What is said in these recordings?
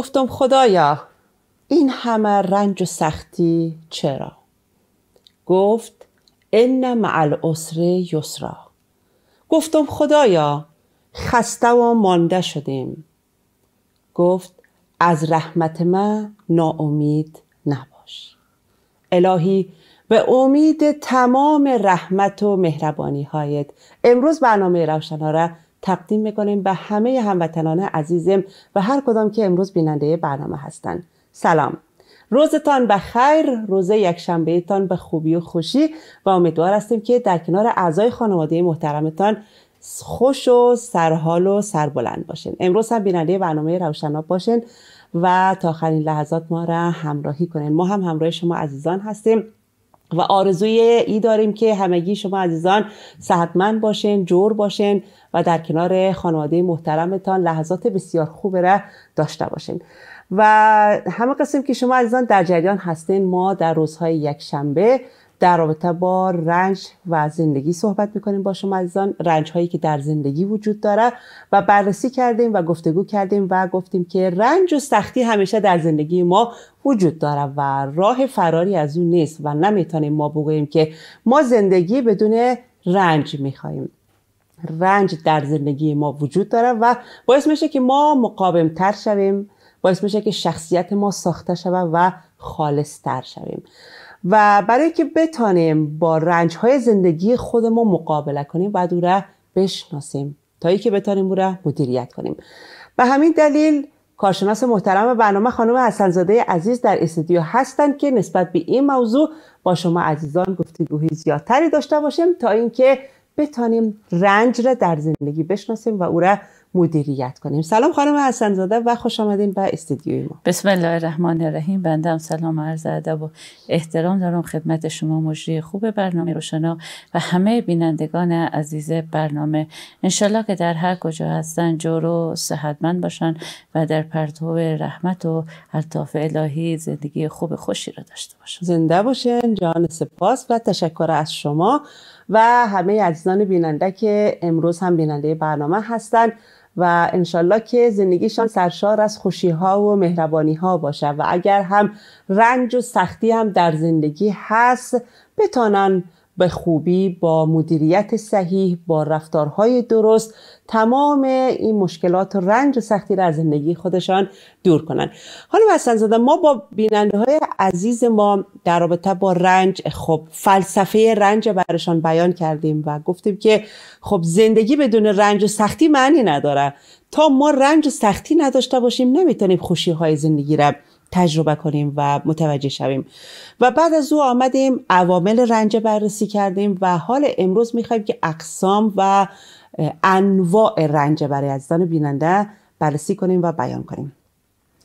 گفتم خدایا این همه رنج و سختی چرا گفت ان مع العسر یسرا گفتم خدایا خسته و مانده شدیم گفت از رحمت من ناامید نباش الهی به امید تمام رحمت و مهربانی هایت امروز برنامه را تقدیم میکنیم به همه هموطنان عزیزم و هر کدام که امروز بیننده برنامه هستند سلام روزتان به خیر روز یکشنبه تان به خوبی و خوشی و امیدوار هستیم که در کنار اعضای خانواده محترمتان خوش و سرحال و سربلند باشین امروز هم بیننده برنامه روشناب باشین و تا آخرین لحظات ما را همراهی کنین ما هم همراه شما عزیزان هستیم و آرزوی ای داریم که همگی شما عزیزان صحتمند باشین جور باشین و در کنار خانواده محترمتان لحظات بسیار خوب را داشته باشین و همه قسم که شما عزیزان در جریان هستین ما در روزهای یک شنبه در رابطه با رنج و زندگی صحبت میکنیم با شما عزیزان رنج هایی که در زندگی وجود داره و بررسی کردیم و گفتگو کردیم و گفتیم که رنج و سختی همیشه در زندگی ما وجود داره و راه فراری از اون نیست و نمیتونیم ما بگوییم که ما زندگی بدون رنج میخواییم رنج در زندگی ما وجود داره و باعث میشه که ما تر شویم باعث میشه که شخصیت ما ساخته شود و خالص تر شویم و برای که بتانیم با رنج های زندگی خودمون مقابله کنیم و دوره بشناسیم تا ای که بتانیم او مدیریت کنیم به همین دلیل کارشناس محترم برنامه خانم حسنزاده عزیز در استودیو هستند که نسبت به این موضوع با شما عزیزان گفتگوهی زیادتری داشته باشیم تا اینکه بتانیم رنج را در زندگی بشناسیم و او را مدیریت کنیم سلام خانم حسن زاده و خوش آمدین به استودیوی ما بسم الله الرحمن الرحیم بنده هم سلام عرض ادب و احترام دارم خدمت شما مجری خوب برنامه روشنا و همه بینندگان عزیز برنامه انشالله که در هر کجا هستن و صحتمند باشن و در پرتو رحمت و الطاف الهی زندگی خوب خوشی را داشته باشن زنده باشین جان سپاس و تشکر از شما و همه عزیزان بیننده که امروز هم بیننده برنامه هستند و انشالله که زندگیشان سرشار از خوشی ها و مهربانی ها و اگر هم رنج و سختی هم در زندگی هست بتانن به خوبی با مدیریت صحیح با رفتارهای درست تمام این مشکلات و رنج و سختی را از زندگی خودشان دور کنن حالا مثلا زده ما با بیننده های عزیز ما در رابطه با رنج خب فلسفه رنج برشان بیان کردیم و گفتیم که خب زندگی بدون رنج و سختی معنی نداره تا ما رنج و سختی نداشته باشیم نمیتونیم خوشی های زندگی را تجربه کنیم و متوجه شویم و بعد از او آمدیم عوامل رنج بررسی کردیم و حال امروز میخوایم که اقسام و انواع رنج برای عزیزان بیننده بررسی کنیم و بیان کنیم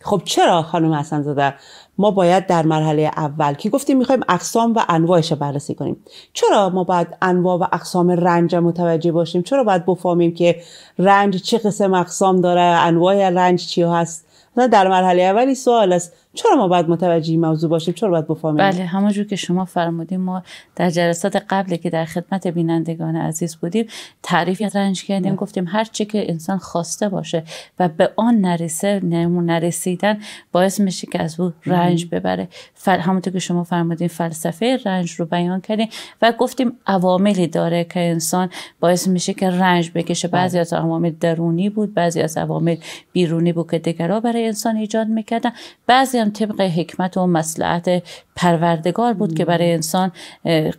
خب چرا خانم حسن زاده ما باید در مرحله اول که گفتیم میخوایم اقسام و انواعش رو بررسی کنیم چرا ما باید انواع و اقسام رنج متوجه باشیم چرا باید بفهمیم که رنج چه قسم اقسام داره انواع رنج چی هست در مرحله اولی سوال است چرا ما باید متوجه این موضوع باشیم چرا باید بفهمیم بله همونجور که شما فرمودیم ما در جلسات قبلی که در خدمت بینندگان عزیز بودیم تعریفی رنج کردیم گفتیم هر چی که انسان خواسته باشه و به آن نرسه نرسیدن باعث میشه که از او رنج ببره همونطور که شما فرمودیم فلسفه رنج رو بیان کردیم و گفتیم عواملی داره که انسان باعث میشه که رنج بکشه بله. بعضی از عوامل درونی بود بعضی از عوامل بیرونی بود که دیگرا برای انسان ایجاد میکردن بعضی هم طبق حکمت و مسلحت پروردگار بود که برای انسان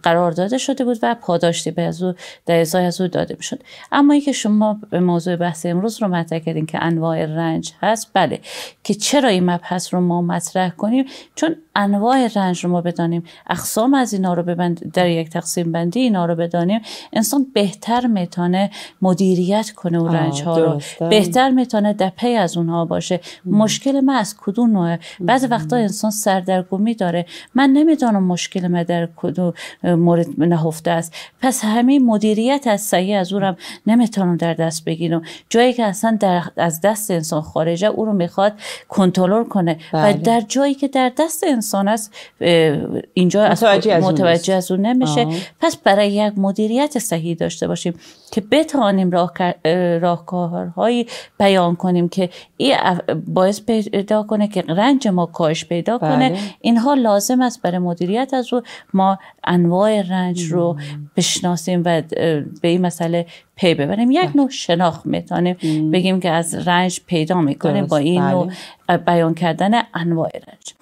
قرار داده شده بود و پاداشتی به از او در ازای از او داده میشد اما که شما به موضوع بحث امروز رو مطرح کردین که انواع رنج هست بله که چرا این مبحث رو ما مطرح کنیم چون انواع رنج رو ما بدانیم اقسام از اینا رو ببند در یک تقسیم بندی اینا رو بدانیم انسان بهتر میتونه مدیریت کنه اون رنج ها رو بهتر میتونه دپی از اونها باشه مشکل ما از کدوم نوعه بعضی وقتا انسان سردرگمی داره من نمیدانم مشکل من در کدوم مورد نهفته است پس همه مدیریت از سعی از اونم نمیتونم در دست بگیرم جایی که اصلا در از دست انسان خارجه او رو میخواد کنترل کنه و بله. در جایی که در دست انسان است اینجا از متوجه از اون نمیشه پس برای یک مدیریت صحیح داشته باشیم که بتوانیم راهکارهایی بیان کنیم که این باعث پیدا کنه که رنج ما کاش پیدا کنه بله. اینها لازم است برای مدیریت از رو ما انواع رنج رو بشناسیم و به این مسئله پی ببریم یک بله. نوع شناخت میتونیم بگیم که از رنج پیدا میکنیم با این بله. نوع بیان کردن انواع رنج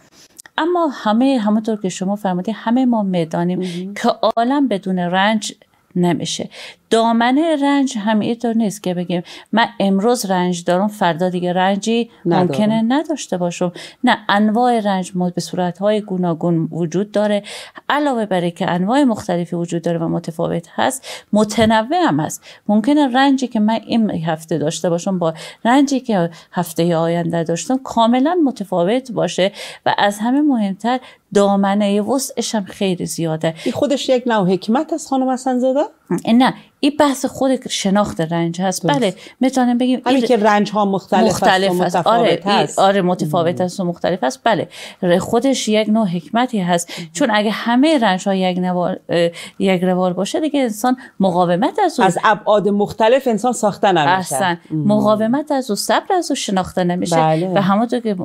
اما همه همونطور که شما فرمودید همه ما میدانیم که عالم بدون رنج نمیشه دامنه رنج هم نیست که بگیم من امروز رنج دارم فردا دیگه رنجی ندارم. ممکنه نداشته باشم نه انواع رنج به های گوناگون وجود داره علاوه بر که انواع مختلفی وجود داره و متفاوت هست متنوع هم هست ممکنه رنجی که من این هفته داشته باشم با رنجی که هفته آینده داشتم کاملا متفاوت باشه و از همه مهمتر دامنه وسعش هم خیلی زیاده خودش یک نوع حکمت از خانم حسن زاده نه این بحث خود شناخت رنج هست بله میتونیم بگیم این که رنج ها مختلف, مختلف هست, هست. آره هست. آره متفاوت است و مختلف هست بله خودش یک نوع حکمتی هست چون اگه همه رنج ها یک, نوار... یک روال باشه دیگه انسان مقاومت از از ابعاد مختلف انسان ساخته نمیشه اصلا مقاومت از او صبر از او شناخته نمیشه بله. و همونطور که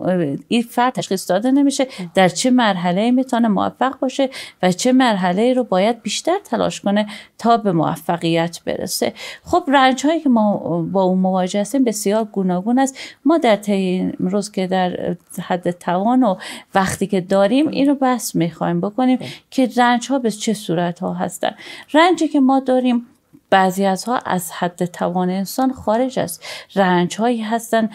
این فرد تشخیص داده نمیشه در چه مرحله میتونه موفق باشه و چه مرحله رو باید بیشتر تلاش کنه تا به موفقیت برسه خب رنج هایی که ما با اون مواجه هستیم بسیار گوناگون است ما در طی روز که در حد توان و وقتی که داریم خب. اینو بحث میخوایم بکنیم خب. که رنج ها به چه صورت ها هستن رنجی که ما داریم بعضی از ها از حد توان انسان خارج است رنج هایی هستن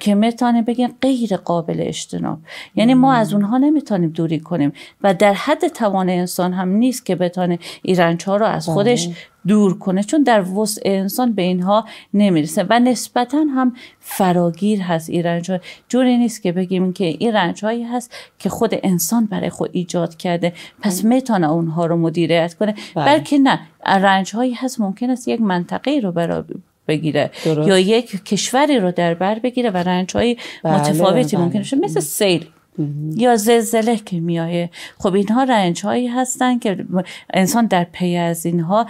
که میتونه بگن غیر قابل اجتناب یعنی ما از اونها نمیتونیم دوری کنیم و در حد توان انسان هم نیست که بتونه این رنج ها رو از بله. خودش دور کنه چون در وسع انسان به اینها نمیرسه و نسبتا هم فراگیر هست این رنج جوری نیست که بگیم که این رنج هایی هست که خود انسان برای خود ایجاد کرده پس بله. میتونه اونها رو مدیریت کنه بله. بلکه نه رنج هایی هست ممکن است یک منطقه رو برای بگیره یا یک کشوری رو در بر بگیره و رنج های بله، متفاوتی بله. ممکن شد مثل سیل یا زلزله که میایه خب اینها رنج هایی هستن که انسان در پی از اینها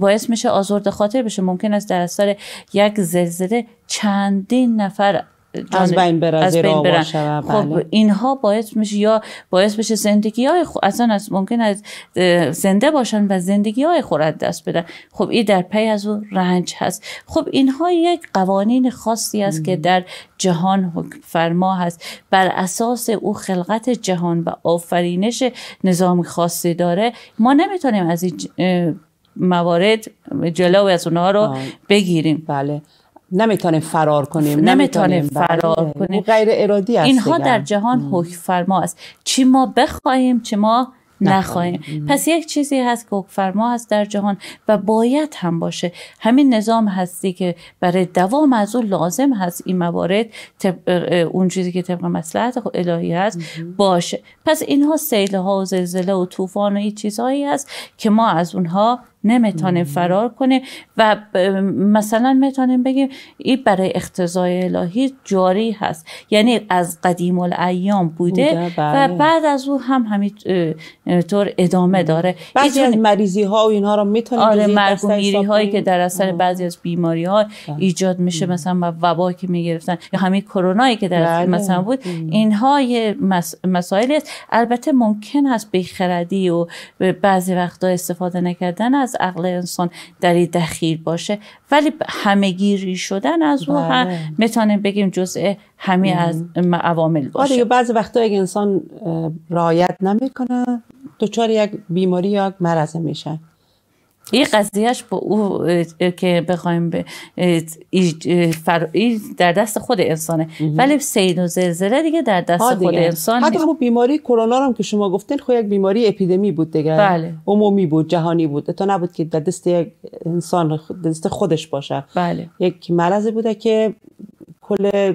باعث میشه آزرد خاطر بشه ممکن است در اثر یک زلزله چندین نفر از بین از بین برن. خب بله. اینها باعث میشه یا باعث بشه زندگی های اصلا از ممکن از زنده باشن و زندگی های خورد دست بدن خب این در پی از او رنج هست خب اینها یک قوانین خاصی است که در جهان حکم فرما هست بر اساس او خلقت جهان و آفرینش نظام خاصی داره ما نمیتونیم از این موارد جلو از اونها رو بگیریم بله نمیتونیم فرار کنیم نمیتونیم بله. فرار کنیم غیر ارادی است اینها در جهان حکم فرما است چی ما بخوایم چی ما نخواهیم پس یک چیزی هست که فرما هست در جهان و باید هم باشه همین نظام هستی که برای دوام از او لازم هست این موارد اون چیزی که طبق مسلحت الهی هست باشه پس اینها سیل ها و زلزله و طوفان و این چیزهایی هست که ما از اونها نمیتونیم فرار کنه و مثلا میتونیم بگیم این برای اختزای الهی جاری هست یعنی از قدیم الایام بوده, و بله. بعد از او هم طور ادامه داره بعضی از مریضی ها و اینها رو میتونیم آره هایی بله. که در اثر بعضی از بیماری ها ایجاد میشه مثلا وبا که میگرفتن یا همین کرونایی که در اصل مثلا بود اینها یه مس... است البته ممکن است بیخردی و بعضی وقتا استفاده نکردن از عقل انسان در این دخیل باشه ولی گیری شدن از اون هم بله. میتونیم بگیم جزء همه از عوامل آره، باشه آره بعضی وقتا اگه انسان رایت نمیکنه دچار یک بیماری یا مرض میشه این قضیهش با او که بخوایم به در دست خود انسانه ولی سیل و زلزله دیگه در دست خود انسان حتی همون خب بیماری کرونا هم که شما گفتین خب یک بیماری اپیدمی بود دیگه بله. عمومی بود جهانی بود تا نبود که در دست یک انسان دست خودش باشه بله. یک مرض بوده که کل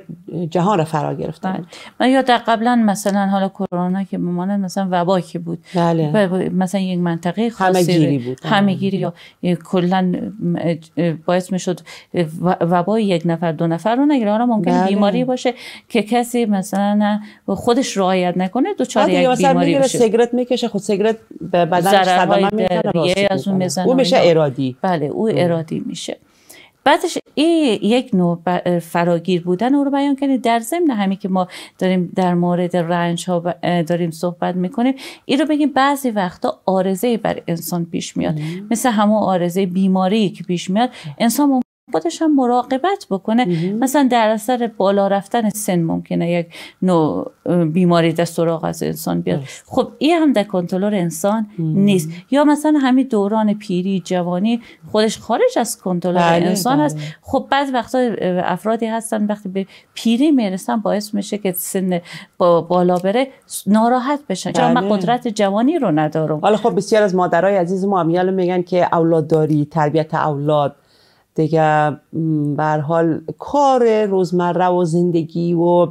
جهان رو فرا گرفتن بله. من یاد قبلا مثلا حالا کرونا که ممانند مثلا وبا که بود بله. مثلا یک منطقه خاصی گیری بود آره. گیری یا کلا باعث میشد وبای یک نفر دو نفر رو نگیره حالا ممکن بله. بیماری باشه که کسی مثلا خودش رعایت نکنه دو چهار آره، یک بیماری بشه سیگرت میکشه خود خب سیگرت به بدن صدمه میزنه از اون میزنه او میشه ارادی بله او ارادی میشه بعدش این یک نوع فراگیر بودن او رو بیان کنید در ضمن همین که ما داریم در مورد رنج ها داریم صحبت میکنیم این رو بگیم بعضی وقتا آرزه بر انسان پیش میاد مثل همون آرزه بیماری که پیش میاد انسان خودش هم مراقبت بکنه مهم. مثلا در اثر بالا رفتن سن ممکنه یک نوع بیماری در سراغ از انسان بیاد خب این هم در کنترل انسان نیست یا مثلا همین دوران پیری جوانی خودش خارج از کنترل بله، انسان است بله. خب بعض وقتا افرادی هستن وقتی به پیری میرسن باعث میشه که سن با بالا بره ناراحت بشن چرا من بله. قدرت جوانی رو ندارم حالا خب بسیار از مادرای عزیز ما میگن که اولادداری تربیت اولاد دیگه بر حال کار روزمره و زندگی و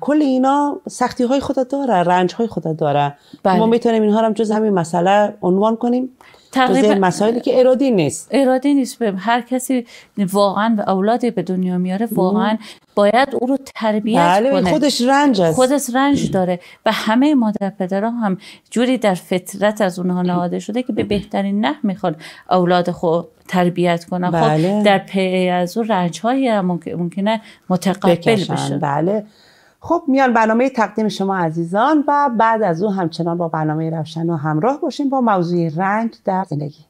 کل اینا سختی های خودت داره رنج های خودت داره بله. ما میتونیم اینها رو هم جز همین مسئله عنوان کنیم تقریبا مسائلی که ارادی نیست ارادی نیست به هر کسی واقعا به اولادی به دنیا میاره واقعا باید او رو تربیت بله کنه خودش رنج است خودش رنج داره و همه مادر پدرها هم جوری در فطرت از اونها نهاده شده که به بهترین نه میخوان اولاد خود تربیت کنن خب، بله. خب در پی از او رنج هایی ممکنه متقبل بشه بله خب میان برنامه تقدیم شما عزیزان و بعد از اون همچنان با برنامه و همراه باشیم با موضوع رنگ در زندگی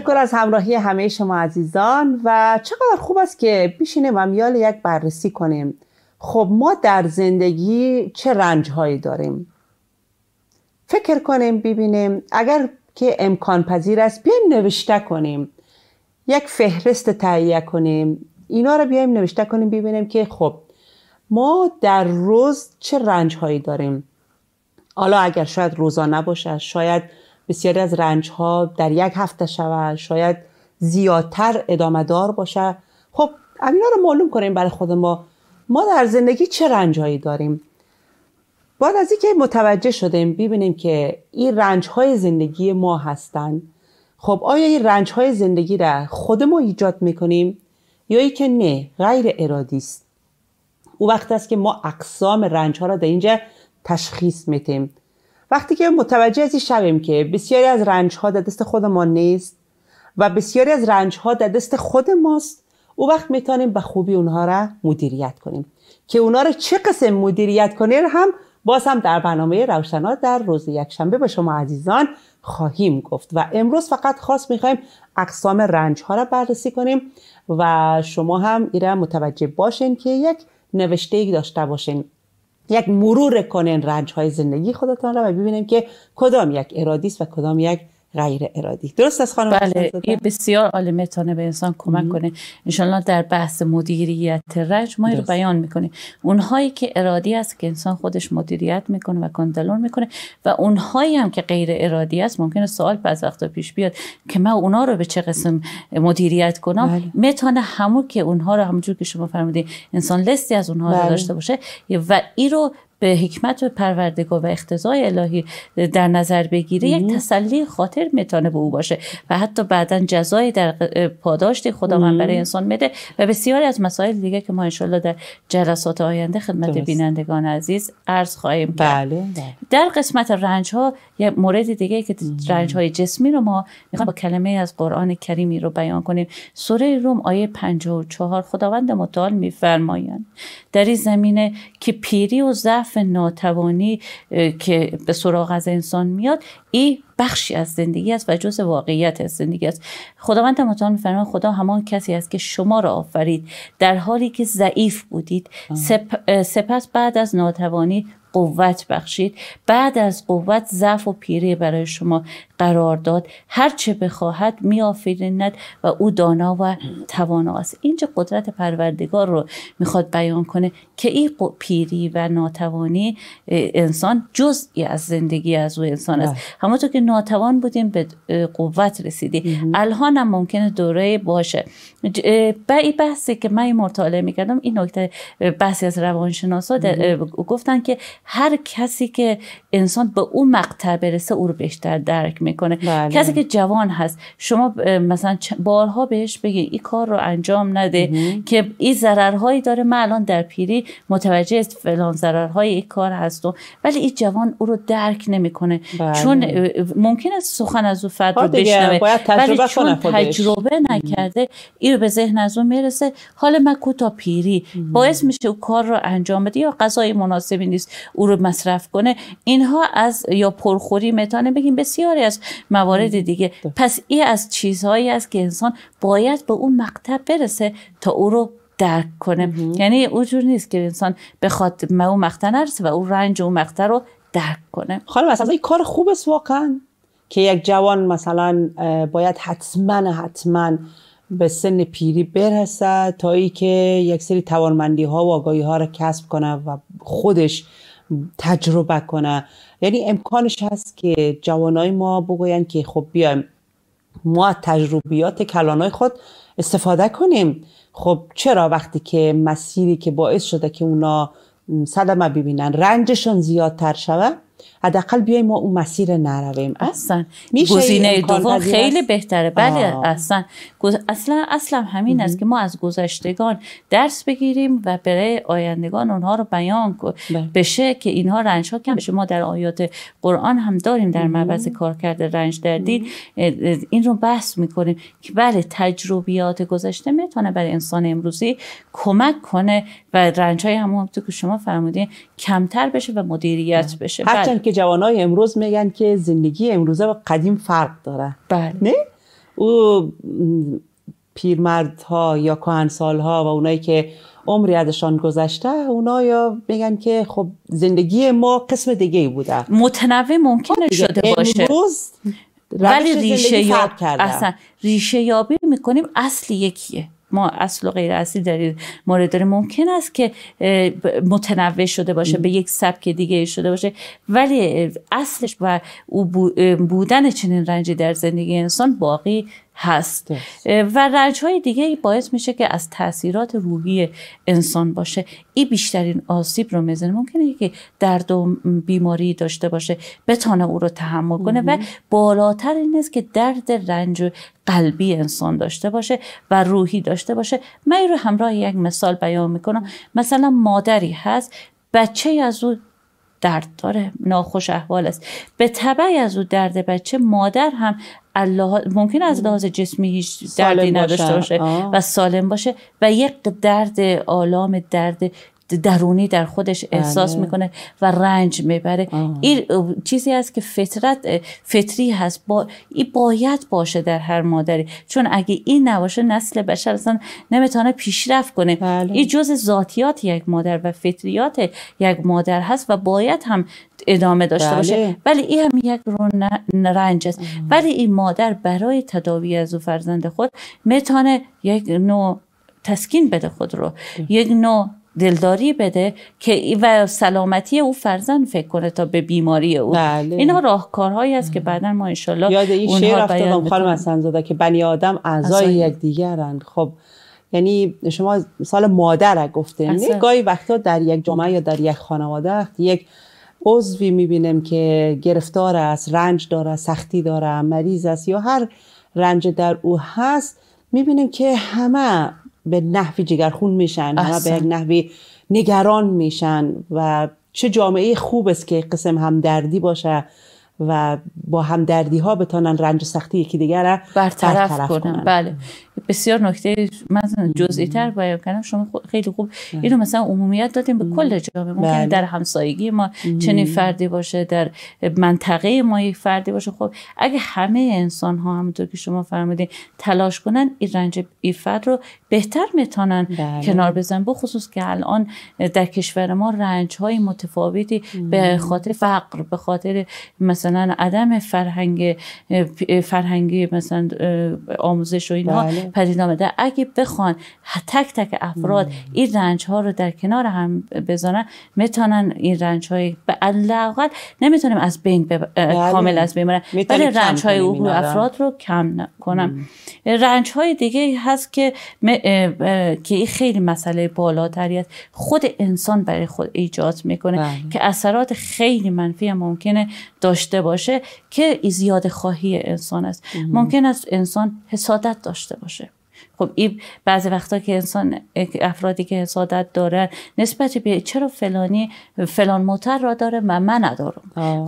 تشکر از همراهی همه شما عزیزان و چقدر خوب است که بیشینیم و میال یک بررسی کنیم خب ما در زندگی چه رنج هایی داریم فکر کنیم ببینیم اگر که امکان پذیر است بیایم نوشته کنیم یک فهرست تهیه کنیم اینا رو بیایم نوشته کنیم ببینیم که خب ما در روز چه رنج هایی داریم حالا اگر شاید روزانه باشه شاید بسیاری از رنج ها در یک هفته شود شاید زیادتر ادامه دار باشه خب امینا رو معلوم کنیم برای خود ما ما در زندگی چه رنجهایی داریم بعد از اینکه متوجه شدیم ببینیم که این رنج های زندگی ما هستند خب آیا این رنج های زندگی را خود ما ایجاد میکنیم یا ای که نه غیر ارادی است او وقت است که ما اقسام رنج ها را در اینجا تشخیص میتیم وقتی که متوجه از شویم که بسیاری از ها در دست ما نیست و بسیاری از ها در دست خود ماست او وقت میتونیم به خوبی اونها را مدیریت کنیم که اونها را چه قسم مدیریت کنیم هم باز هم در برنامه روشنا در روز یکشنبه به شما عزیزان خواهیم گفت و امروز فقط خاص میخوایم اقسام رنج ها را بررسی کنیم و شما هم ایره متوجه باشین که یک نوشته ای داشته باشین یک مرور کنین رنج های زندگی خودتان را و ببینیم که کدام یک ارادی است و کدام یک غیر ارادی درست است خانم بله این بسیار عالی میتونه به انسان کمک کنه انشالله در بحث مدیریت رج ما رو بیان میکنه اونهایی که ارادی است که انسان خودش مدیریت میکنه و کنترل میکنه و اونهایی هم که غیر ارادی است ممکنه سوال بعض وقتا پیش بیاد که من اونا رو به چه قسم مدیریت کنم بله. میتونه همون که اونها رو همونجور که شما فرمودین انسان لستی از اونها بله. داشته باشه و این رو به حکمت و پروردگار و اختزای الهی در نظر بگیره یک تسلی خاطر میتونه به او باشه و حتی بعدا جزای در پاداشت خداوند برای انسان میده و بسیاری از مسائل دیگه که ما انشالله در جلسات آینده خدمت بینندگان عزیز عرض خواهیم بله،, بله. در قسمت رنج ها یه مورد دیگه که رنج های جسمی رو ما میخوام خب. با کلمه از قرآن کریمی رو بیان کنیم سوره روم آیه 54 خداوند متعال میفرمایند در این زمینه که پیری و ضعف ناتوانی که به سراغ از انسان میاد ای بخشی از زندگی است و جز واقعیت از زندگی است خداوند متعال میفرماید خدا همان کسی است که شما را آفرید در حالی که ضعیف بودید سپس بعد از ناتوانی قوت بخشید بعد از قوت ضعف و پیری برای شما قرار داد هر چه بخواهد می آفریند و او دانا و توانا است اینجا قدرت پروردگار رو میخواد بیان کنه که این پیری و ناتوانی انسان جزئی از زندگی از او انسان است بله. همونطور که ناتوان بودیم به قوت رسیدی الان هم ممکنه دوره باشه به این بحثی که من مطالعه میکردم این نکته بحثی از روانشناسا گفتن که هر کسی که انسان به اون مقطع برسه او رو بیشتر درک میکنه بله. کسی که جوان هست شما مثلا بارها بهش بگی این کار رو انجام نده که این ضررهایی داره من الان در پیری متوجه است فلان ضررهای این کار هست ولی این جوان او رو درک نمیکنه بله. چون ممکن است سخن از او فرد رو بشنوه ولی چون تجربه نکرده این رو به ذهن از او میرسه حال من کوتا پیری باعث میشه او کار رو انجام بده یا غذای مناسبی نیست او رو مصرف کنه اینها از یا پرخوری متانه بگیم بسیاری از موارد دیگه پس این از چیزهایی است که انسان باید به اون مقتب برسه تا او رو درک کنه یعنی اونجور نیست که انسان بخواد ما اون مقطع نرسه و اون رنج و اون رو درک کنه خانم مثلا این کار خوب است واقعا که یک جوان مثلا باید حتما حتما به سن پیری برسه تا ای که یک سری توانمندی ها و آگاهی ها را کسب کنه و خودش تجربه کنه یعنی امکانش هست که جوانای ما بگوین که خب بیایم ما تجربیات کلانای خود استفاده کنیم خب چرا وقتی که مسیری که باعث شده که اونا صدمه ببینن رنجشون زیادتر شود حداقل بیای ما اون مسیر نرویم اصلا گزینه دوم خیلی بهتره بله اصلا اصلا اصلا همین است که ما از گذشتگان درس بگیریم و برای آیندگان اونها رو بیان بله. بشه که اینها رنج ها کم بشه ما در آیات قرآن هم داریم در کار کرده رنج در دین این رو بحث میکنیم که بله تجربیات گذشته میتونه برای انسان امروزی کمک کنه و رنج های همون که شما فرمودین کمتر بشه و مدیریت بله. بشه که جوانای امروز میگن که زندگی امروزه با قدیم فرق داره بله نه او ها یا ها و اونایی که عمری ازشان گذشته اونا یا میگن که خب زندگی ما قسم دیگه بوده متنوع ممکن خب شده باشه امروز ولی ریشه اصلا ریشه یابی میکنیم اصل یکیه ما اصل و غیر اصلی در مورد داره ممکن است که متنوع شده باشه به یک سبک دیگه شده باشه ولی اصلش و بودن چنین رنجی در زندگی انسان باقی هست و رنج های دیگه باعث میشه که از تاثیرات روحی انسان باشه این بیشترین آسیب رو میزنه ممکنه که درد و بیماری داشته باشه بتانه او رو تحمل کنه و بالاتر این است که درد رنج قلبی انسان داشته باشه و روحی داشته باشه من این رو همراه یک مثال بیان میکنم مثلا مادری هست بچه از او درد داره ناخوش احوال است به طبع از او درد بچه مادر هم الله... ممکن از لحاظ جسمی هیچ دردی نداشته باشه و سالم باشه و یک درد آلام درد درونی در خودش بله. احساس میکنه و رنج میبره این چیزی است که فطرت فطری هست با این باید باشه در هر مادری چون اگه این نباشه نسل بشر اصلا نمیتونه پیشرفت کنه بله. این جز ذاتیات یک مادر و فطریات یک مادر هست و باید هم ادامه داشته بله. باشه ولی این هم یک رنج است ولی این مادر برای تداوی از او فرزند خود میتونه یک نوع تسکین بده خود رو یک نوع دلداری بده که و سلامتی او فرزند فکر کنه تا به بیماری او بله. اینها راهکارهایی است که بعدا ما انشالله یاد این شعر افتادم خانم حسن زاده که بنی آدم اعضای یک دیگرند خب یعنی شما سال مادر یعنی گاهی وقتا در یک جامعه یا در یک خانواده یک عضوی میبینیم که گرفتار است رنج داره سختی داره مریض است یا هر رنج در او هست میبینیم که همه به نحوی جگرخون میشن و به نحوی نگران میشن و چه جامعه خوب است که قسم همدردی باشه و با هم دردی ها بتانن رنج سختی یکی دیگر را برطرف, برطرف کنن بله بسیار نکته من جزئی تر باید کنم شما خیلی خوب بله. اینو مثلا عمومیت دادیم به کل جامعه ممکنه بله. در همسایگی ما چنین فردی باشه در منطقه ما یک فردی باشه خب اگه همه انسان ها همونطور که شما فرمودین تلاش کنن این رنج ای فرد رو بهتر میتونن بله. کنار بزن بخصوص که الان در کشور ما رنج های متفاوتی به خاطر فقر به خاطر مثلا مثلا عدم فرهنگ فرهنگی مثلا آموزش و اینها بله. پدید آمده اگه بخوان تک تک افراد این رنج ها رو در کنار هم بزنن میتونن این رنج های به علاقت نمیتونیم از بین بله. کامل از بین برای رنج های او افراد رو کم کنم رنج های دیگه هست که که این خیلی مسئله بالاتری است خود انسان برای خود ایجاد میکنه بله. که اثرات خیلی منفی ممکنه داشته باشه که زیاد خواهی انسان است ممکن است انسان حسادت داشته باشه خب این بعضی وقتا که انسان افرادی که حسادت داره نسبت به چرا فلانی فلان موتر را داره و من ندارم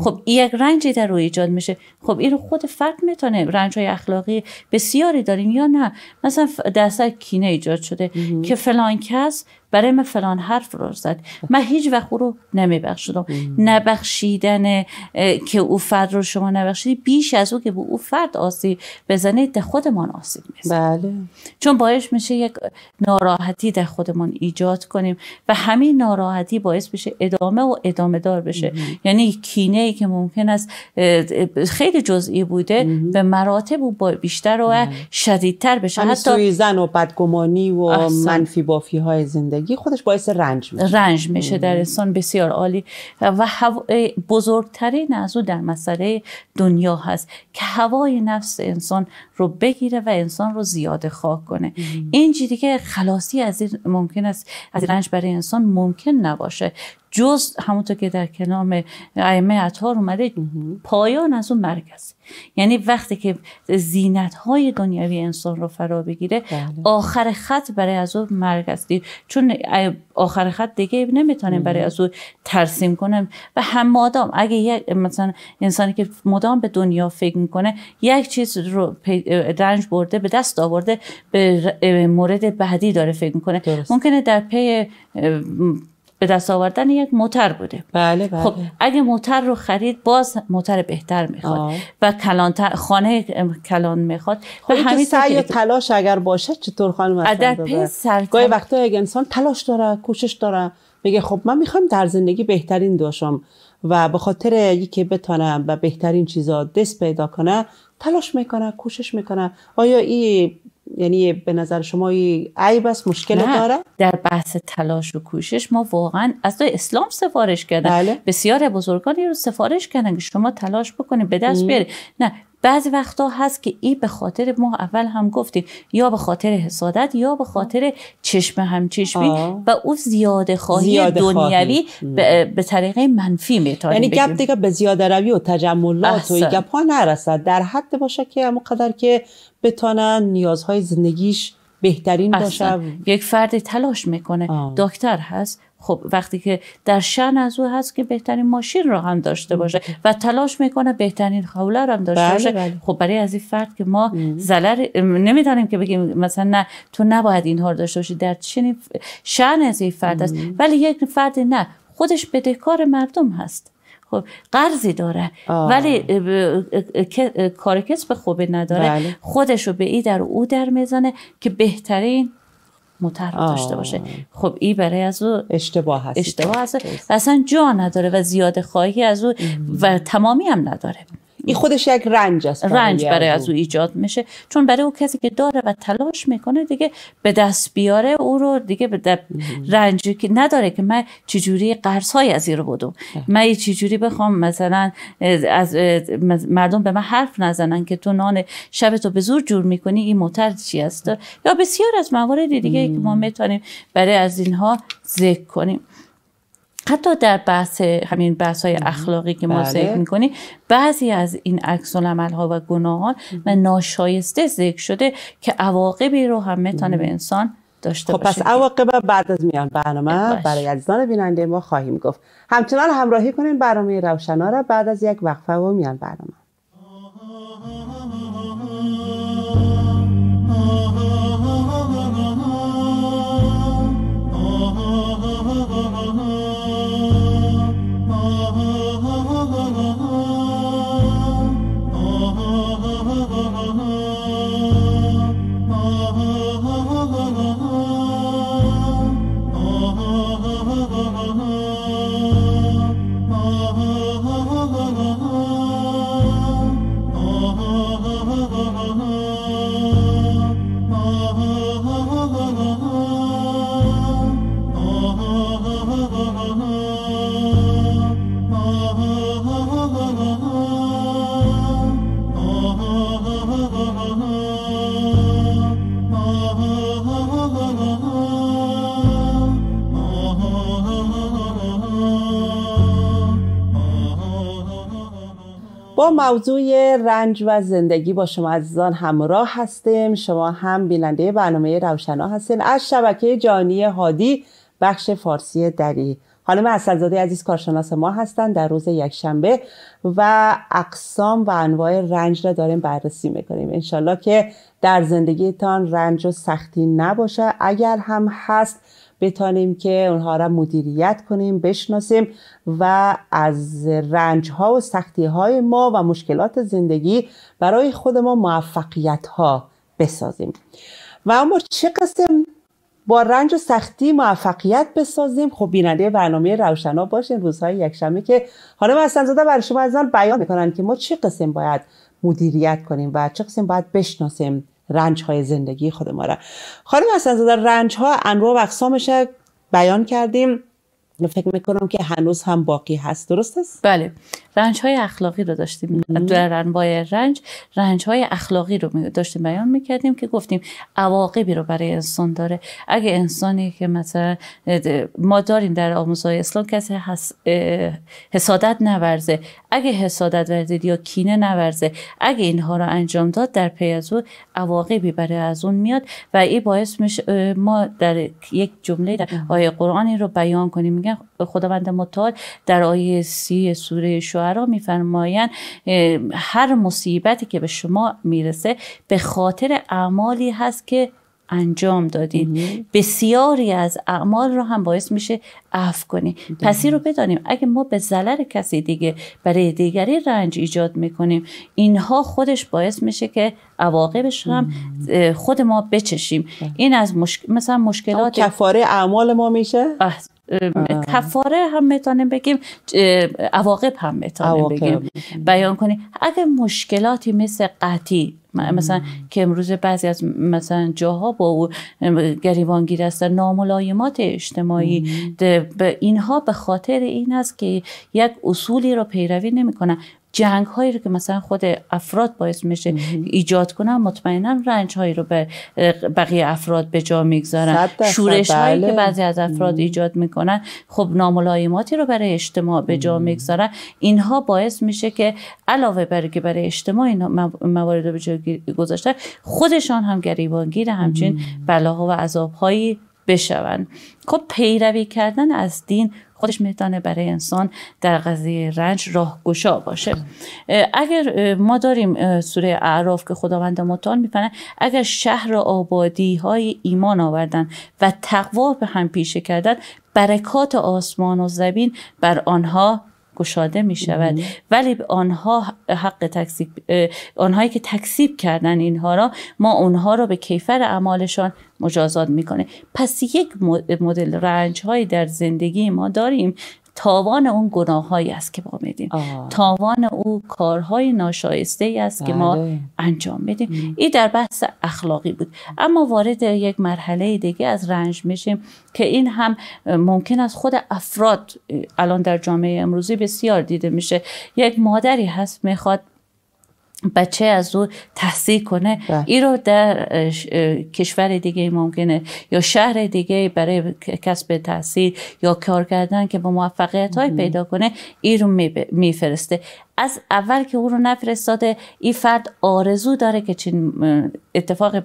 خب این یک رنجی در روی ایجاد میشه خب این رو خود فرد میتونه رنج های اخلاقی بسیاری داریم یا نه مثلا دسته کینه ایجاد شده که فلان کس برای من فلان حرف رو زد من هیچ وقت او رو نمیبخشیدم نبخشیدن که او فرد رو شما نبخشید بیش از او که به او فرد آسیب بزنید خودمان آسیب میزنید بله چون باعث میشه یک ناراحتی در خودمان ایجاد کنیم و همین ناراحتی باعث بشه ادامه و ادامه دار بشه یعنی کینه ای که ممکن است خیلی جزئی بوده به مراتب و بیشتر و شدیدتر بشه حتی زن و بدگمانی و منفی بافی های زندگی خودش باعث رنج میشه رنج میشه در انسان بسیار عالی و بزرگترین از او در مسئله دنیا هست که هوای نفس انسان رو بگیره و انسان رو زیاده خواه کنه اینجوری که خلاصی از این ممکن است از رنج برای انسان ممکن نباشه جز همونطور که در کنام ائمه اطهار اومده پایان از اون مرگ است یعنی وقتی که زینت های دنیاوی انسان رو فرا بگیره بله. آخر خط برای از اون مرگ است چون آخر خط دیگه نمیتونیم برای از اون ترسیم کنم و هم مادام اگه یک مثلا انسانی که مدام به دنیا فکر میکنه یک چیز رو رنج برده به دست آورده به مورد بعدی داره فکر میکنه ممکنه در پی به دست آوردن یک موتر بوده بله خب، بله خب اگه موتر رو خرید باز موتر بهتر میخواد و کلانتر خانه کلان میخواد خب و همین سعی و تلاش اگر باشه چطور خانم در پس سر گاهی وقتا یک انسان تلاش داره کوشش داره میگه خب من میخوام در زندگی بهترین داشم و به خاطر که بتونم و بهترین چیزا دست پیدا کنه تلاش میکنه کوشش میکنه آیا این یعنی به نظر شما عیب است مشکل نه. داره در بحث تلاش و کوشش ما واقعا از دای اسلام سفارش کردن بله. بسیار بزرگانی رو سفارش کردن که شما تلاش بکنید به دست بیارید نه بعضی وقتا هست که ای به خاطر ما اول هم گفتیم یا به خاطر حسادت یا به خاطر چشم همچشمی و او زیاده خواهی زیاده دنیوی به،, به طریقه منفی میتونیم یعنی گپ دیگه به زیاده روی و تجملات احسن. و گپ ها نرسد در حد باشه که همون که بتانن نیازهای زندگیش بهترین باشه یک فرد تلاش میکنه دکتر هست خب وقتی که در شن از او هست که بهترین ماشین رو هم داشته باشه و تلاش میکنه بهترین خوله رو هم داشته بله، باشه بله. خب برای از این فرد که ما زلر نمیدانیم که بگیم مثلا نه تو نباید ها رو داشته باشی در چنین شن از این فرد است ولی یک فرد نه خودش بدهکار مردم هست خب قرضی داره ولی کار کسب خوبی نداره بله. خودش رو به ای در او در میزنه که بهترین متحرک داشته باشه خب ای برای از او اشتباه هست اشتباه هست اصلا جا نداره و زیاده خواهی از او و تمامی هم نداره این خودش یک رنج است رنج برای از او ایجاد میشه چون برای او کسی که داره و تلاش میکنه دیگه به دست بیاره او رو دیگه به رنج که نداره که من چجوری قرض های از این رو بدم من چجوری بخوام مثلا از مردم به من حرف نزنن که تو نان شب تو به زور جور میکنی این موتر چی است یا بسیار از موارد دیگه که ما میتونیم برای از اینها ذکر کنیم حتی در بحث همین بحث های اخلاقی که ما بله. بعضی از این عکس ها و گناهان و ناشایسته ذکر شده که عواقبی رو هم میتونه به انسان داشته خب باشه. پس عواقب بعد از میان برنامه برای عزیزان بیننده ما خواهیم گفت همچنان همراهی کنین برنامه روشنا را بعد از یک وقفه و میان برنامه رنج و زندگی با شما عزیزان همراه هستیم شما هم بیننده برنامه روشنا هستین از شبکه جانی هادی بخش فارسی دری خانم اصلزاده عزیز کارشناس ما هستند در روز یکشنبه و اقسام و انواع رنج را داریم بررسی میکنیم انشالله که در زندگیتان رنج و سختی نباشه اگر هم هست بتانیم که اونها را مدیریت کنیم بشناسیم و از رنج ها و سختی های ما و مشکلات زندگی برای خود ما موفقیت ها بسازیم و اما چه قسم با رنج و سختی موفقیت بسازیم خب بیننده برنامه روشنا باشین روزهای یکشنبه که خانم حسنزاده برای شما از بیان میکنن که ما چه قسم باید مدیریت کنیم و چه قسم باید بشناسیم رنج های زندگی خود ما را خانم حسن زاده رنج ها انواع و اقسامش بیان کردیم فکر میکنم که هنوز هم باقی هست درست است بله رنج های اخلاقی رو داشتیم در رنج رنج های اخلاقی رو داشتیم بیان میکردیم که گفتیم عواقبی رو برای انسان داره اگه انسانی که مثلا ما داریم در آموزهای اسلام کسی حسادت نورزه اگه حسادت ورزید یا کینه نورزه اگه اینها رو انجام داد در پی از او عواقبی برای از اون میاد و این باعث میشه ما در یک جمله در آیه قرآنی رو بیان کنیم میگن خداوند متعال در آیه سی سوره شعرا میفرمایند هر مصیبتی که به شما میرسه به خاطر اعمالی هست که انجام دادید بسیاری از اعمال رو هم باعث میشه عفو کنیم پس این رو بدانیم اگه ما به ضرر کسی دیگه برای دیگری رنج ایجاد میکنیم اینها خودش باعث میشه که عواقبش هم خود ما بچشیم بله. این از مثلا مشکلات کفاره اعمال ما میشه کفاره هم میتونیم بگیم عواقب هم میتونیم بگیم بیان کنیم اگه مشکلاتی مثل قطی مثلا که امروز بعضی از مثلا جاها با او گریبانگیر هستن ناملایمات اجتماعی اینها به خاطر این است که یک اصولی را پیروی نمیکنن جنگ هایی رو که مثلا خود افراد باعث میشه ایجاد کنن مطمئنا رنج هایی رو به بقیه افراد به جا میگذارن شورش هایی که بله. بعضی از افراد ایجاد میکنن خب ناملایماتی رو برای اجتماع به جا میگذارن اینها باعث میشه که علاوه بر که برای اجتماع این موارد رو به جا گذاشتن خودشان هم گریبانگیر همچین بلاها و هایی بشون خب پیروی کردن از دین خودش میتونه برای انسان در قضیه رنج راه راهگشا باشه اگر ما داریم سوره اعراف که خداوند متعال میپنه اگر شهر آبادی های ایمان آوردن و تقوا به هم پیشه کردن برکات آسمان و زمین بر آنها گشاده می شود ولی آنها حق تکسیب آنهایی که تکسیب کردن اینها را ما اونها را به کیفر اعمالشان مجازات میکنه پس یک مدل رنج های در زندگی ما داریم تاوان اون گناههایی است که ما میدیم تاوان او کارهای ناشایسته ای است که ما بله. انجام میدیم این در بحث اخلاقی بود اما وارد یک مرحله دیگه از رنج میشیم که این هم ممکن است خود افراد الان در جامعه امروزی بسیار دیده میشه یک مادری هست میخواد بچه از او تحصیل کنه بله. این رو در کشور دیگه ممکنه یا شهر دیگه برای کسب تحصیل یا کار کردن که با موفقیت های پیدا کنه این رو میفرسته از اول که او رو نفرستاده این فرد آرزو داره که چین اتفاق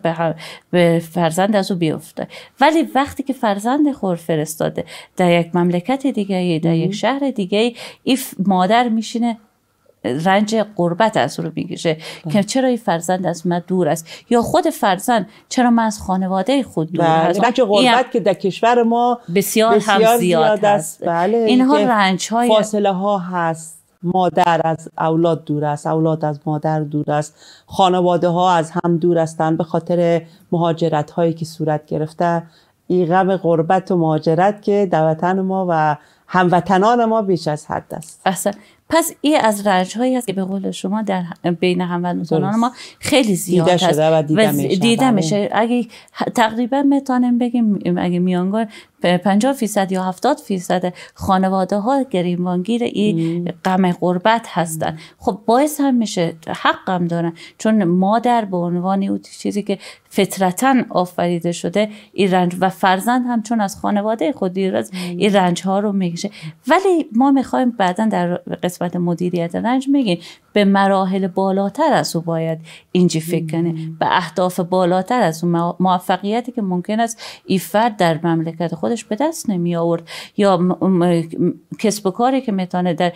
به فرزند از او بیفته ولی وقتی که فرزند خور فرستاده در یک مملکت دیگه در یک شهر دیگه ای مادر میشینه رنج قربت از رو میگیره بله. که چرا این فرزند از من دور است یا خود فرزند چرا من از خانواده خود دور است بله. قربت که در کشور ما بسیار, هم زیاد, است بله. اینها رنج های فاصله ها هست مادر از اولاد دور است اولاد از مادر دور است خانواده ها از هم دور هستند به خاطر مهاجرت هایی که صورت گرفته این غم قربت و مهاجرت که در وطن ما و هموطنان ما بیش از حد است اصلا پس این از رنج هایی هست که به قول شما در بین هموطنان ما خیلی زیاد هست دیده میشه اگه تقریبا میتونم بگیم اگه میانگار 50 فیصد یا 70 فیصد خانواده ها گریبانگیر این غم غربت هستن خب باعث هم میشه حق هم دارن چون مادر به عنوان چیزی که فطرتا آفریده شده این رنج و فرزند هم چون از خانواده خود از این رنج ها رو میکشه ولی ما میخوایم بعدا در قسمت مدیریت رنج میگیم به مراحل بالاتر از او باید اینجی فکر کنه به اهداف بالاتر از اون موفقیتی که ممکن است این در مملکت خود خودش به دست نمی آورد یا کسب و کاری که میتونه در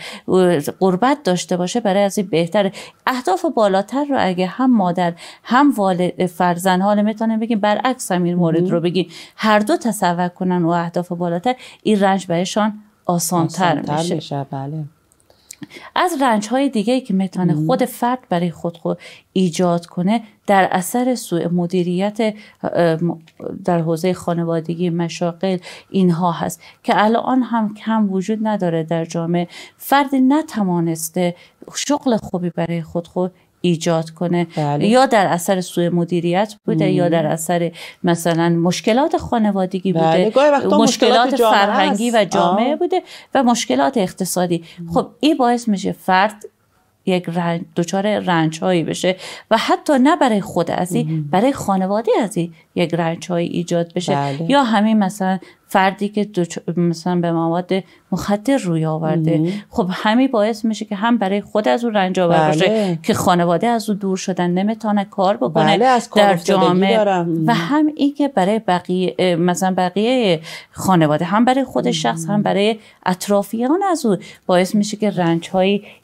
قربت داشته باشه برای از این بهتره اهداف بالاتر رو اگه هم مادر هم والد فرزند حال میتونه بگیم برعکس هم این مورد رو بگیم هر دو تصور کنن و اهداف بالاتر این رنج برایشان آسانتر, میشه بله از رنج های دیگه که میتونه خود فرد برای خود خود ایجاد کنه در اثر سوء مدیریت در حوزه خانوادگی مشاقل اینها هست که الان هم کم وجود نداره در جامعه فرد نتوانسته شغل خوبی برای خود خود ایجاد کنه بله. یا در اثر سوء مدیریت بوده یا در اثر مثلا مشکلات خانوادگی بله. بوده مشکلات, فرهنگی و جامعه بوده و مشکلات اقتصادی خب این باعث میشه فرد یک رن... دچار رنج بشه و حتی نه برای خود ازی برای خانواده ازی یک رنج ایجاد بشه بله. یا همین مثلا فردی که مثلا به مواد مخدر روی آورده خب همین باعث میشه که هم برای خود از اون رنج آور باشه بله. که خانواده از او دور شدن نمیتونه کار بکنه بله از در جامعه و هم این که برای بقیه مثلا بقیه خانواده هم برای خود شخص هم برای اطرافیان از اون باعث میشه که رنج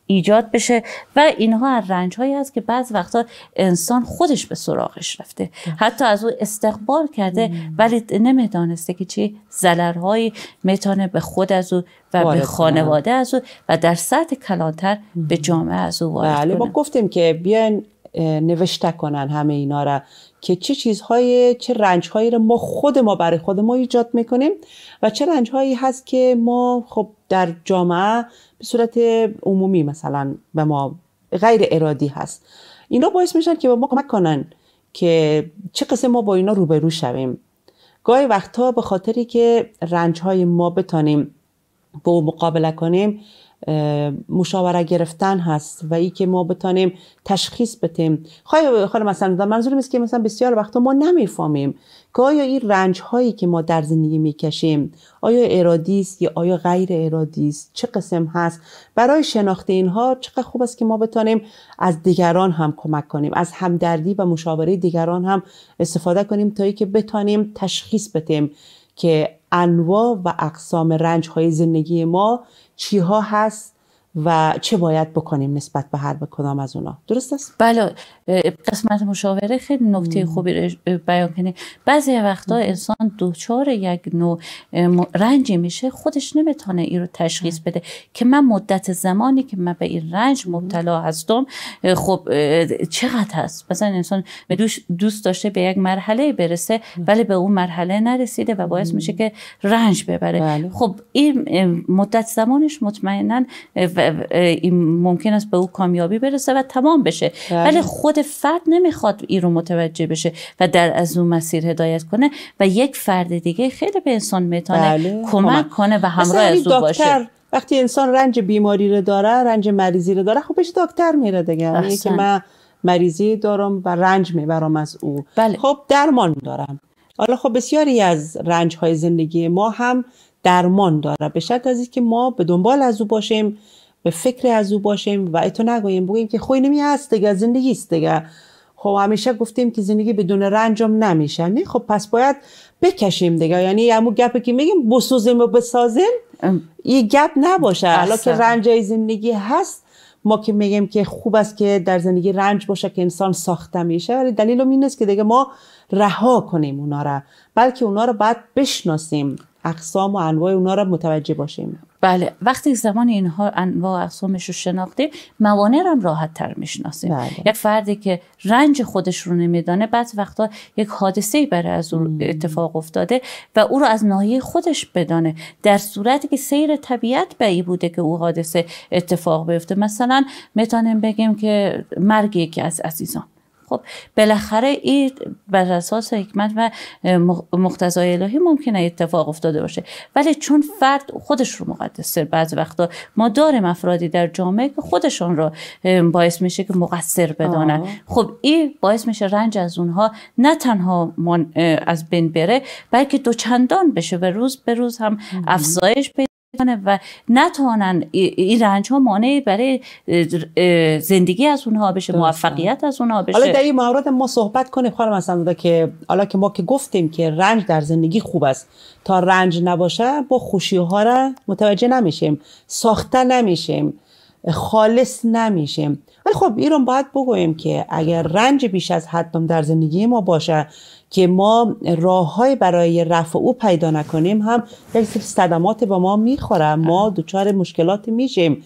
ایجاد بشه و اینها از رنج هایی است که بعض وقتا انسان خودش به سراغش رفته بله. حتی از او استقبال کرده ولی نمیدانسته که چی زلرهای میتونه به خود از او و به خانواده از او و در سطح کلانتر به جامعه از او وارد بله، ما گفتیم که بیاین نوشته کنن همه اینا را که چه چیزهایی چیزهای چه رنجهایی را ما خود ما برای خود ما ایجاد میکنیم و چه رنجهایی هست که ما خب در جامعه به صورت عمومی مثلا به ما غیر ارادی هست اینا باعث میشن که به ما کمک کنن که چه قسم ما با اینا روبرو شویم گاهی وقتها به خاطری که های ما بتانیم با او مقابله کنیم مشاوره گرفتن هست و ای که ما بتانیم تشخیص بتیم خواهی خواهی مثلا منظورم است که مثلا بسیار وقتا ما نمیفهمیم که آیا این رنج هایی که ما در زندگی کشیم آیا ارادی است یا آیا غیر ارادی است چه قسم هست برای شناخت اینها چقدر خوب است که ما بتانیم از دیگران هم کمک کنیم از همدردی و مشاوره دیگران هم استفاده کنیم تا که بتانیم تشخیص بدیم که انواع و اقسام رنج های زندگی ما چی ها هست و چه باید بکنیم نسبت به هر کدام از اونا درست است بله قسمت مشاوره خیلی نکته خوبی بیان کنه بعضی وقتا انسان دوچار یک نوع رنجی میشه خودش نمیتونه این رو تشخیص بده که من مدت زمانی که من به این رنج مبتلا هستم خب چقدر هست مثلا انسان دوست داشته به یک مرحله برسه ولی به اون مرحله نرسیده و باعث میشه که رنج ببره بله. خب این مدت زمانش مطمئنا و این ممکن است به او کامیابی برسه و تمام بشه بله. ولی خود فرد نمیخواد این رو متوجه بشه و در از اون مسیر هدایت کنه و یک فرد دیگه خیلی به انسان میتونه بله. کمک کنه و همراه از او باشه وقتی انسان رنج بیماری رو داره رنج مریضی رو داره خب بهش دکتر میره دیگه یعنی که من مریضی دارم و رنج میبرم از او بله. خب درمان دارم حالا خب بسیاری از رنج های زندگی ما هم درمان داره به شرط از اینکه ما به دنبال از او باشیم به فکر از او باشیم و ایتو نگوییم بگوییم که خوی نمی هست دیگه زندگی است دیگه خب همیشه گفتیم که زندگی بدون رنجم نمیشه نه خب پس باید بکشیم دیگه یعنی یه گپی که میگیم بسوزیم و بسازیم یه گپ نباشه حالا که رنج زندگی هست ما که میگیم که خوب است که در زندگی رنج باشه که انسان ساخته میشه ولی دلیل این است که دیگه ما رها کنیم اونا را بلکه اونا را باید بشناسیم اقسام و انواع اونا رو متوجه باشیم بله وقتی زمان اینها انواع اقسامش رو شناختیم موانع رو هم راحت تر میشناسیم بله. یک فردی که رنج خودش رو نمیدانه بعد وقتا یک حادثه برای از اون اتفاق افتاده و او رو از ناحیه خودش بدانه در صورتی که سیر طبیعت به بوده که او حادثه اتفاق بیفته مثلا میتونیم بگیم که مرگ یکی از عزیزان خب بالاخره این بر اساس حکمت و مقتضای الهی ممکنه اتفاق افتاده باشه ولی چون فرد خودش رو مقدس بعض وقتا ما داریم افرادی در جامعه که خودشون رو باعث میشه که مقصر بدانن خب این باعث میشه رنج از اونها نه تنها از بین بره بلکه دوچندان بشه و روز به روز هم افزایش پیدا و نتوانن این رنج ها مانع برای زندگی از اونها بشه موفقیت از اونها بشه حالا در این مورد ما صحبت کنیم خانم که حالا که ما که گفتیم که رنج در زندگی خوب است تا رنج نباشه با خوشی ها را متوجه نمیشیم ساخته نمیشیم خالص نمیشیم ولی خب ایران باید بگوییم که اگر رنج بیش از حد در زندگی ما باشه که ما راه برای رفع او پیدا نکنیم هم یک سری صدمات با ما میخوره ما دچار مشکلات میشیم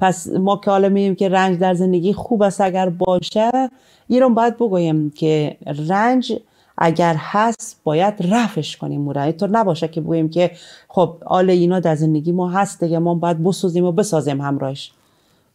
پس ما که حالا میگیم که رنج در زندگی خوب است اگر باشه رو باید بگویم که رنج اگر هست باید رفش کنیم مورا اینطور نباشه که بگویم که خب آل اینا در زندگی ما هست دیگه ما باید بسوزیم و بسازیم همراهش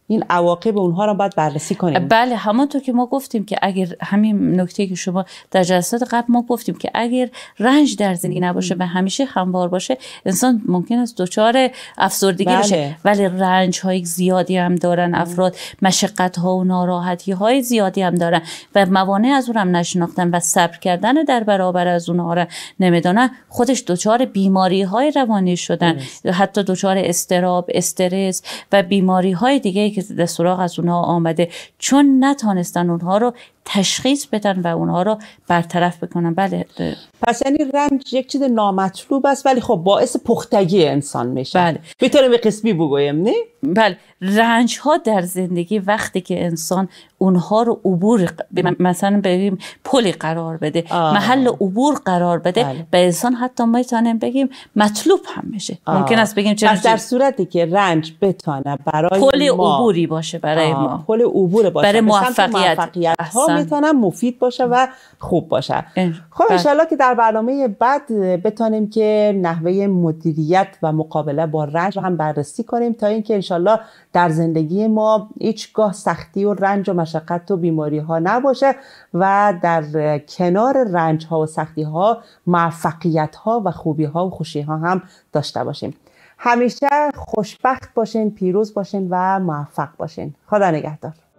این عواقب اونها رو باید بررسی کنیم بله همانطور که ما گفتیم که اگر همین نکته که شما در جلسات قبل ما گفتیم که اگر رنج در زندگی نباشه و همیشه هموار باشه انسان ممکن است دچار افسردگی بله. ولی رنج های زیادی هم دارن افراد مشقت ها و ناراحتی های زیادی هم دارن و موانع از اون هم نشناختن و صبر کردن در برابر از اونها را نمیدانن خودش دچار بیماری های روانی شدن حتی دچار استراب استرس و بیماری های دیگه که در سراغ از اونها آمده چون نتانستن اونها رو تشخیص بدن و اونها رو برطرف بکنن بله ده. پس یعنی رنج یک چیز نامطلوب است ولی خب باعث پختگی انسان میشه بله میتونه به قسمی بگویم نه بله رنج ها در زندگی وقتی که انسان اونها رو عبور مثلا بگیم پلی قرار بده آه. محل عبور قرار بده بله. به انسان حتی میتونیم بگیم مطلوب هم میشه ممکن است بگیم چرا در صورتی که رنج بتانه برای پل عبوری باشه برای آه. ما پل عبور باشه برای موفقیت, موفقیت میتونم مفید باشه و خوب باشه خب بله. انشالله که در برنامه بعد بتانیم که نحوه مدیریت و مقابله با رنج رو هم بررسی کنیم تا اینکه انشالله در زندگی ما هیچگاه سختی و رنج و مشقت و بیماری ها نباشه و در کنار رنج ها و سختی ها موفقیت ها و خوبی ها و خوشی ها هم داشته باشیم همیشه خوشبخت باشین پیروز باشین و موفق باشین خدا نگهدار